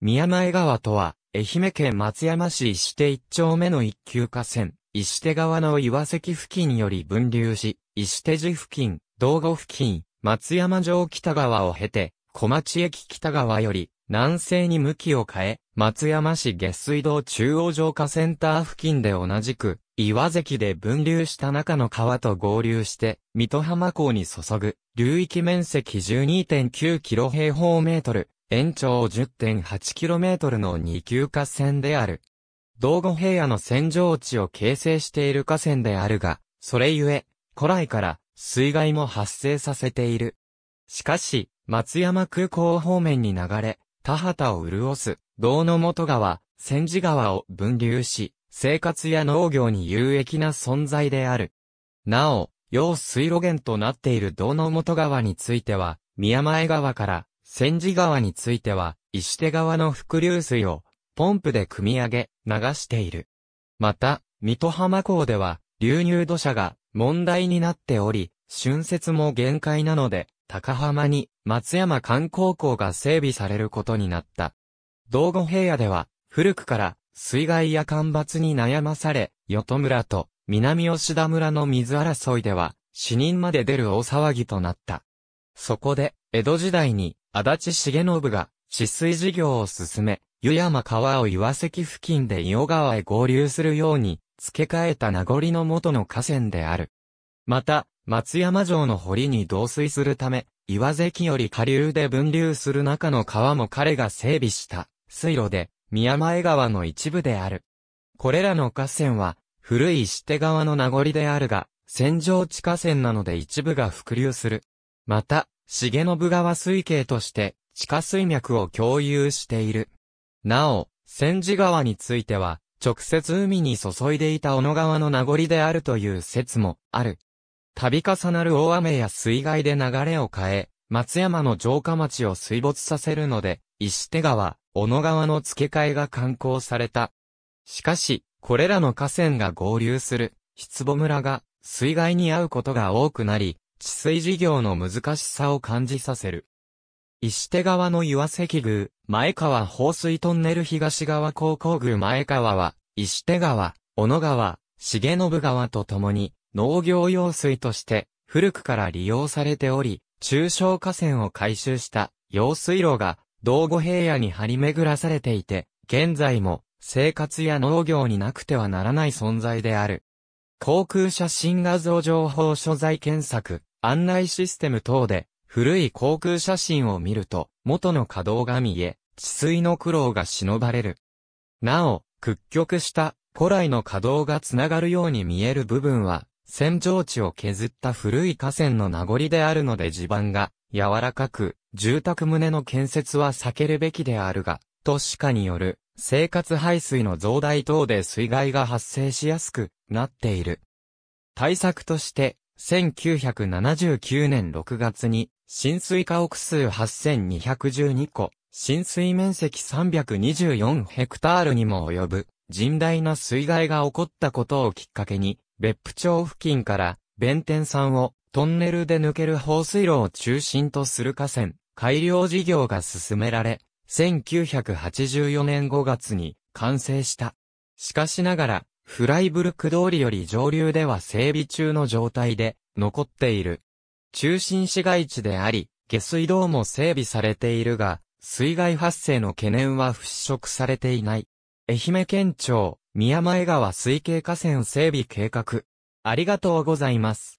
宮前川とは、愛媛県松山市石手一丁目の一級河川、石手川の岩石付近より分流し、石手寺付近、道後付近、松山城北川を経て、小町駅北川より、南西に向きを変え、松山市下水道中央城下センター付近で同じく、岩関で分流した中の川と合流して、水戸浜港に注ぐ、流域面積12.9キロ平方メートル、延長 10.8km の二級河川である。道後平野の扇状地を形成している河川であるが、それゆえ、古来から水害も発生させている。しかし、松山空港方面に流れ、田畑を潤す、道の元川、千字川を分流し、生活や農業に有益な存在である。なお、用水路源となっている道の元川については、宮前川から千字川については、石手川の伏流水を、ポンプで汲み上げ、流している。また、水戸浜港では、流入土砂が問題になっており、春節も限界なので、高浜に松山観光港が整備されることになった。道後平野では、古くから水害や干ばつに悩まされ、与村と南吉田村の水争いでは、死人まで出る大騒ぎとなった。そこで、江戸時代に、足立重信が、治水事業を進め、湯山川を岩石付近で伊予川へ合流するように、付け替えた名残の元の河川である。また、松山城の堀に導水するため、岩関より下流で分流する中の川も彼が整備した、水路で、宮前川の一部である。これらの河川は、古い石手川の名残であるが、戦場地下線なので一部が伏流する。また、重信川水系として地下水脈を共有している。なお、千字川については、直接海に注いでいた小野川の名残であるという説もある。度重なる大雨や水害で流れを変え、松山の城下町を水没させるので、石手川、小野川の付け替えが刊行された。しかし、これらの河川が合流する、筆母村が水害に遭うことが多くなり、治水事業の難しさを感じさせる。石手川の岩石宮、前川放水トンネル東側高校宮前川は、石手川、小野川、重信川とともに、農業用水として、古くから利用されており、中小河川を改修した用水路が、道後平野に張り巡らされていて、現在も、生活や農業になくてはならない存在である。航空写真画像情報所在検索。案内システム等で、古い航空写真を見ると、元の稼働が見え、治水の苦労が忍ばれる。なお、屈曲した古来の稼働がつながるように見える部分は、扇状地を削った古い河川の名残であるので地盤が柔らかく、住宅棟の建設は避けるべきであるが、都市化による生活排水の増大等で水害が発生しやすくなっている。対策として、1979年6月に、浸水家屋数8212戸、浸水面積324ヘクタールにも及ぶ、甚大な水害が起こったことをきっかけに、別府町付近から、弁天山をトンネルで抜ける放水路を中心とする河川、改良事業が進められ、1984年5月に完成した。しかしながら、フライブルク通りより上流では整備中の状態で残っている。中心市街地であり、下水道も整備されているが、水害発生の懸念は払拭されていない。愛媛県庁、宮前川水系河川整備計画。ありがとうございます。